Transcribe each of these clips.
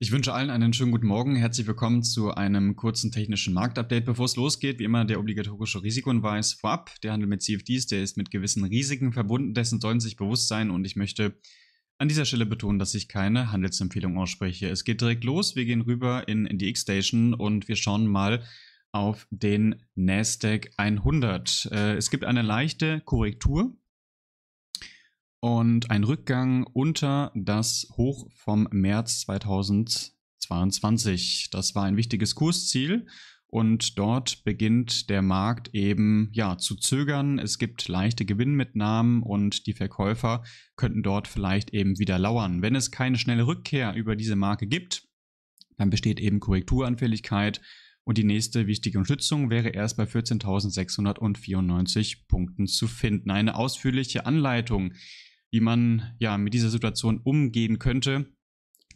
Ich wünsche allen einen schönen guten Morgen. Herzlich willkommen zu einem kurzen technischen Marktupdate. Bevor es losgeht, wie immer der obligatorische Risikohinweis vorab. Der Handel mit CFDs, der ist mit gewissen Risiken verbunden, dessen sollen Sie sich bewusst sein und ich möchte an dieser Stelle betonen, dass ich keine Handelsempfehlung ausspreche. Es geht direkt los. Wir gehen rüber in, in die X-Station und wir schauen mal auf den Nasdaq 100. Äh, es gibt eine leichte Korrektur und ein Rückgang unter das Hoch vom März 2022. Das war ein wichtiges Kursziel und dort beginnt der Markt eben ja zu zögern. Es gibt leichte Gewinnmitnahmen und die Verkäufer könnten dort vielleicht eben wieder lauern. Wenn es keine schnelle Rückkehr über diese Marke gibt, dann besteht eben Korrekturanfälligkeit und die nächste wichtige Unterstützung wäre erst bei 14.694 Punkten zu finden. Eine ausführliche Anleitung wie man ja mit dieser Situation umgehen könnte,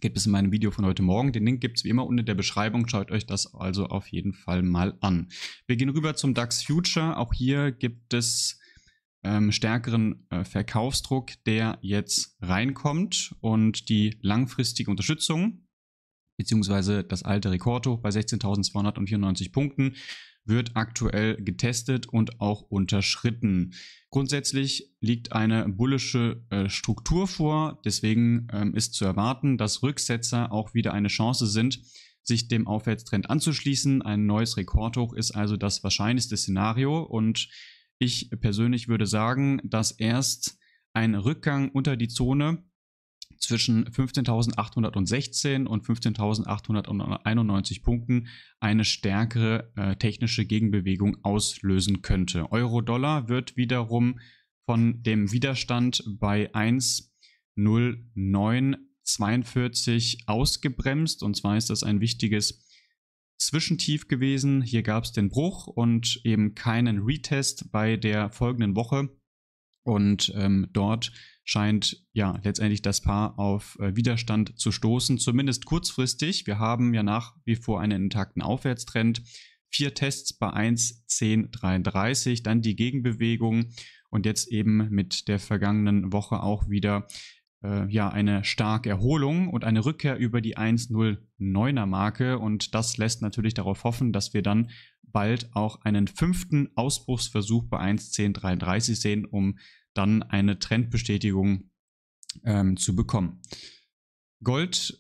gibt es in meinem Video von heute Morgen. Den Link gibt es wie immer unten in der Beschreibung. Schaut euch das also auf jeden Fall mal an. Wir gehen rüber zum DAX Future. Auch hier gibt es ähm, stärkeren äh, Verkaufsdruck, der jetzt reinkommt und die langfristige Unterstützung beziehungsweise das alte Rekordhoch bei 16.294 Punkten wird aktuell getestet und auch unterschritten. Grundsätzlich liegt eine bullische äh, Struktur vor, deswegen ähm, ist zu erwarten, dass Rücksetzer auch wieder eine Chance sind, sich dem Aufwärtstrend anzuschließen. Ein neues Rekordhoch ist also das wahrscheinlichste Szenario und ich persönlich würde sagen, dass erst ein Rückgang unter die Zone zwischen 15.816 und 15.891 Punkten eine stärkere äh, technische Gegenbewegung auslösen könnte. Euro-Dollar wird wiederum von dem Widerstand bei 1,0942 ausgebremst. Und zwar ist das ein wichtiges Zwischentief gewesen. Hier gab es den Bruch und eben keinen Retest bei der folgenden Woche. Und ähm, dort scheint ja letztendlich das Paar auf äh, Widerstand zu stoßen, zumindest kurzfristig. Wir haben ja nach wie vor einen intakten Aufwärtstrend. Vier Tests bei 1, 10, 33, dann die Gegenbewegung und jetzt eben mit der vergangenen Woche auch wieder äh, ja eine starke Erholung und eine Rückkehr über die 109er Marke und das lässt natürlich darauf hoffen, dass wir dann bald auch einen fünften Ausbruchsversuch bei 11033 sehen, um dann eine Trendbestätigung ähm, zu bekommen. Gold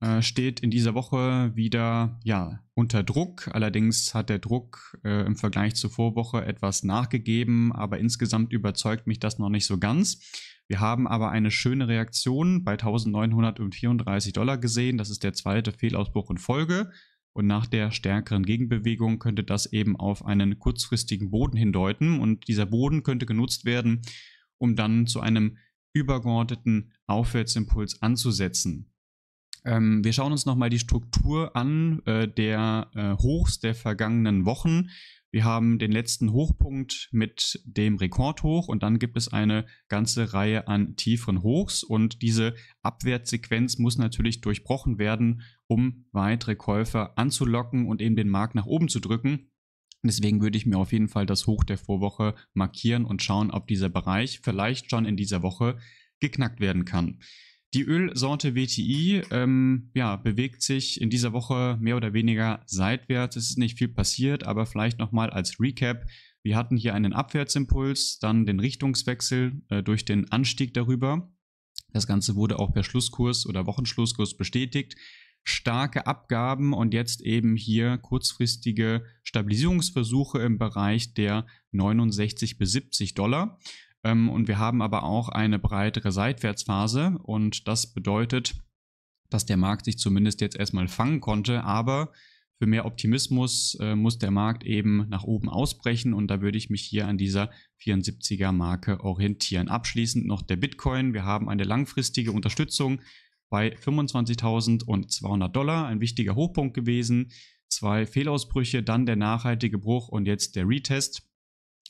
äh, steht in dieser Woche wieder ja, unter Druck. Allerdings hat der Druck äh, im Vergleich zur Vorwoche etwas nachgegeben, aber insgesamt überzeugt mich das noch nicht so ganz. Wir haben aber eine schöne Reaktion bei 1934 Dollar gesehen. Das ist der zweite Fehlausbruch in Folge. Und nach der stärkeren Gegenbewegung könnte das eben auf einen kurzfristigen Boden hindeuten. Und dieser Boden könnte genutzt werden, um dann zu einem übergeordneten Aufwärtsimpuls anzusetzen. Ähm, wir schauen uns nochmal die Struktur an äh, der äh, Hochs der vergangenen Wochen wir haben den letzten Hochpunkt mit dem Rekordhoch und dann gibt es eine ganze Reihe an tieferen Hochs und diese Abwärtssequenz muss natürlich durchbrochen werden, um weitere Käufer anzulocken und eben den Markt nach oben zu drücken. Deswegen würde ich mir auf jeden Fall das Hoch der Vorwoche markieren und schauen, ob dieser Bereich vielleicht schon in dieser Woche geknackt werden kann. Die Ölsorte WTI ähm, ja, bewegt sich in dieser Woche mehr oder weniger seitwärts. Es ist nicht viel passiert, aber vielleicht nochmal als Recap. Wir hatten hier einen Abwärtsimpuls, dann den Richtungswechsel äh, durch den Anstieg darüber. Das Ganze wurde auch per Schlusskurs oder Wochenschlusskurs bestätigt. Starke Abgaben und jetzt eben hier kurzfristige Stabilisierungsversuche im Bereich der 69 bis 70 Dollar. Ähm, und wir haben aber auch eine breitere Seitwärtsphase und das bedeutet, dass der Markt sich zumindest jetzt erstmal fangen konnte, aber für mehr Optimismus äh, muss der Markt eben nach oben ausbrechen und da würde ich mich hier an dieser 74er Marke orientieren. Abschließend noch der Bitcoin. Wir haben eine langfristige Unterstützung bei 25.200 Dollar, ein wichtiger Hochpunkt gewesen. Zwei Fehlausbrüche, dann der nachhaltige Bruch und jetzt der Retest.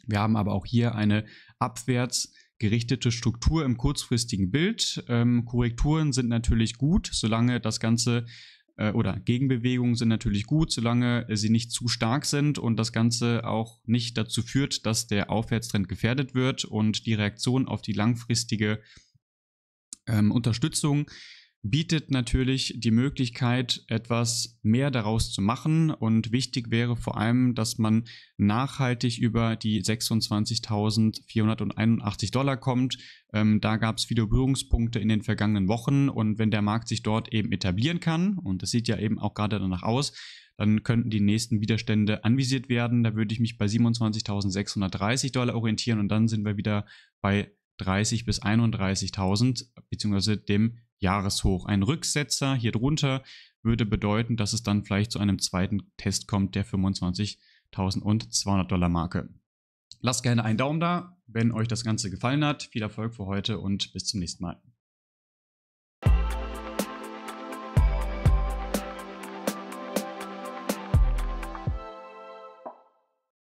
Wir haben aber auch hier eine abwärts gerichtete Struktur im kurzfristigen Bild. Ähm, Korrekturen sind natürlich gut, solange das Ganze äh, oder Gegenbewegungen sind natürlich gut, solange sie nicht zu stark sind und das Ganze auch nicht dazu führt, dass der Aufwärtstrend gefährdet wird und die Reaktion auf die langfristige ähm, Unterstützung bietet natürlich die Möglichkeit, etwas mehr daraus zu machen. Und wichtig wäre vor allem, dass man nachhaltig über die 26.481 Dollar kommt. Ähm, da gab es viele Berührungspunkte in den vergangenen Wochen. Und wenn der Markt sich dort eben etablieren kann, und das sieht ja eben auch gerade danach aus, dann könnten die nächsten Widerstände anvisiert werden. Da würde ich mich bei 27.630 Dollar orientieren und dann sind wir wieder bei 30.000 bis 31.000 beziehungsweise dem Jahreshoch. Ein Rücksetzer hier drunter würde bedeuten, dass es dann vielleicht zu einem zweiten Test kommt der 25.200 Dollar Marke. Lasst gerne einen Daumen da, wenn euch das Ganze gefallen hat. Viel Erfolg für heute und bis zum nächsten Mal.